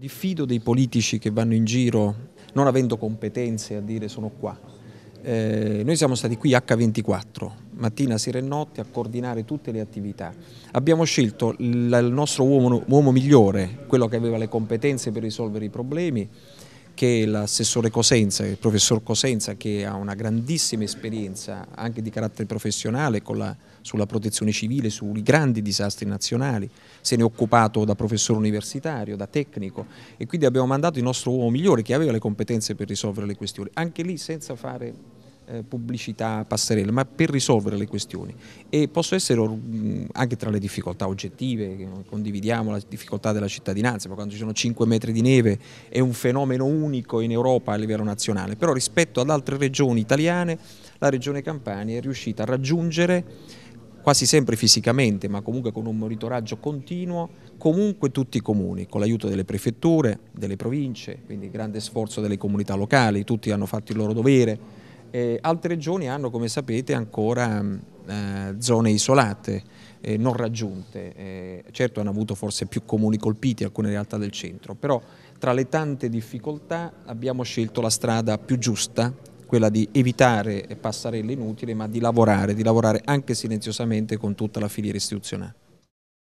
Diffido dei politici che vanno in giro non avendo competenze a dire sono qua. Eh, noi siamo stati qui H24, mattina, sera e notte, a coordinare tutte le attività. Abbiamo scelto il nostro uomo, uomo migliore, quello che aveva le competenze per risolvere i problemi che l'assessore Cosenza, il professor Cosenza che ha una grandissima esperienza anche di carattere professionale la, sulla protezione civile, sui grandi disastri nazionali, se ne è occupato da professore universitario, da tecnico e quindi abbiamo mandato il nostro uomo migliore che aveva le competenze per risolvere le questioni, anche lì senza fare eh, pubblicità, passerelle, ma per risolvere le questioni e posso essere mm, anche tra le difficoltà oggettive, condividiamo la difficoltà della cittadinanza, quando ci sono 5 metri di neve è un fenomeno unico in Europa a livello nazionale, però rispetto ad altre regioni italiane la regione Campania è riuscita a raggiungere quasi sempre fisicamente, ma comunque con un monitoraggio continuo, comunque tutti i comuni, con l'aiuto delle prefetture, delle province, quindi grande sforzo delle comunità locali, tutti hanno fatto il loro dovere, eh, altre regioni hanno, come sapete, ancora mm, eh, zone isolate, eh, non raggiunte. Eh, certo hanno avuto forse più comuni colpiti alcune realtà del centro, però tra le tante difficoltà abbiamo scelto la strada più giusta, quella di evitare passarelle inutili, ma di lavorare, di lavorare anche silenziosamente con tutta la filiera istituzionale.